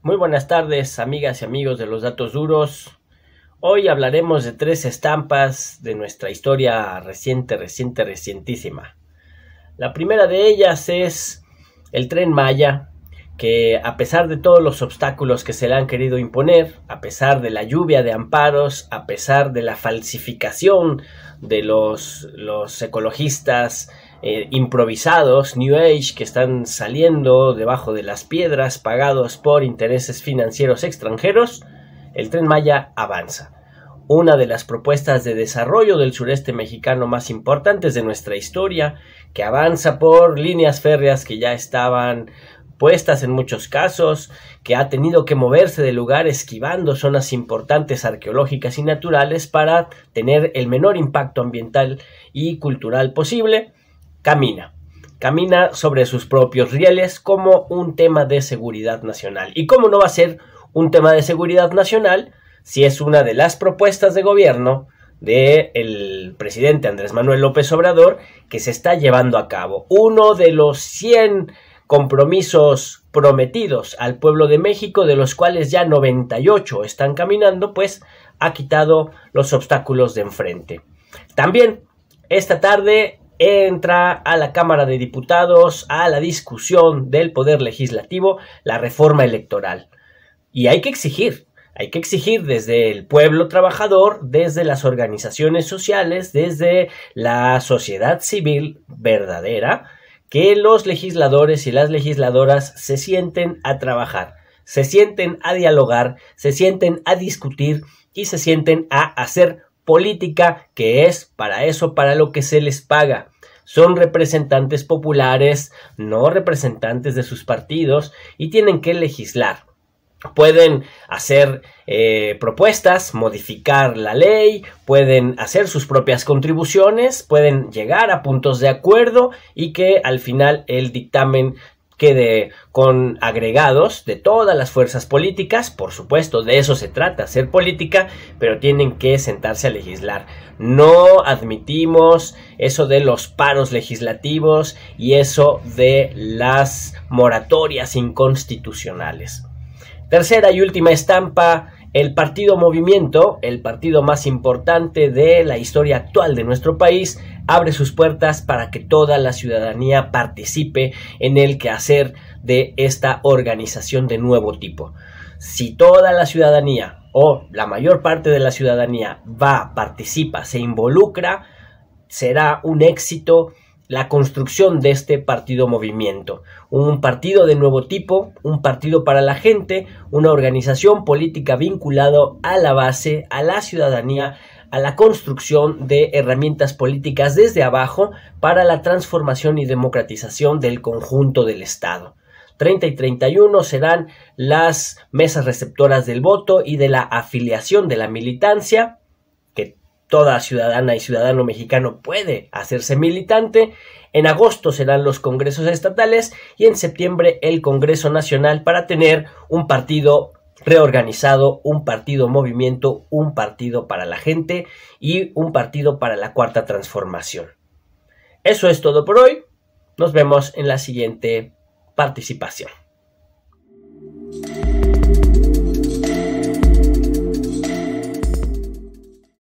Muy buenas tardes, amigas y amigos de los datos duros. Hoy hablaremos de tres estampas de nuestra historia reciente, reciente, recientísima. La primera de ellas es el tren Maya, que a pesar de todos los obstáculos que se le han querido imponer, a pesar de la lluvia de amparos, a pesar de la falsificación de los, ecologistas, eh, improvisados, New Age, que están saliendo debajo de las piedras, pagados por intereses financieros extranjeros, el tren Maya avanza. Una de las propuestas de desarrollo del sureste mexicano más importantes de nuestra historia, que avanza por líneas férreas que ya estaban puestas en muchos casos, que ha tenido que moverse de lugar esquivando zonas importantes arqueológicas y naturales para tener el menor impacto ambiental y cultural posible, camina. Camina sobre sus propios rieles como un tema de seguridad nacional. ¿Y cómo no va a ser un tema de seguridad nacional si es una de las propuestas de gobierno del el presidente Andrés Manuel López Obrador que se está llevando a cabo? Uno de los 100 compromisos prometidos al pueblo de México, de los cuales ya 98 están caminando, pues ha quitado los obstáculos de enfrente. También esta tarde entra a la Cámara de Diputados a la discusión del Poder Legislativo la reforma electoral. Y hay que exigir, hay que exigir desde el pueblo trabajador, desde las organizaciones sociales, desde la sociedad civil verdadera, que los legisladores y las legisladoras se sienten a trabajar, se sienten a dialogar, se sienten a discutir y se sienten a hacer política, que es para eso, para lo que se les paga. Son representantes populares, no representantes de sus partidos, y tienen que legislar. Pueden hacer eh, propuestas, modificar la ley, pueden hacer sus propias contribuciones, pueden llegar a puntos de acuerdo y que al final el dictamen quede con agregados de todas las fuerzas políticas, por supuesto, de eso se trata, ser política, pero tienen que sentarse a legislar. No admitimos eso de los paros legislativos y eso de las moratorias inconstitucionales. Tercera y última estampa, el partido Movimiento, el partido más importante de la historia actual de nuestro país, abre sus puertas para que toda la ciudadanía participe en el quehacer de esta organización de nuevo tipo. Si toda la ciudadanía o la mayor parte de la ciudadanía va, participa, se involucra, será un éxito la construcción de este partido movimiento. Un partido de nuevo tipo, un partido para la gente, una organización política vinculado a la base, a la ciudadanía, a la construcción de herramientas políticas desde abajo para la transformación y democratización del conjunto del Estado. 30 y 31 serán las mesas receptoras del voto y de la afiliación de la militancia toda ciudadana y ciudadano mexicano puede hacerse militante. En agosto serán los congresos estatales y en septiembre el Congreso Nacional para tener un partido reorganizado, un partido movimiento, un partido para la gente y un partido para la cuarta transformación. Eso es todo por hoy. Nos vemos en la siguiente participación.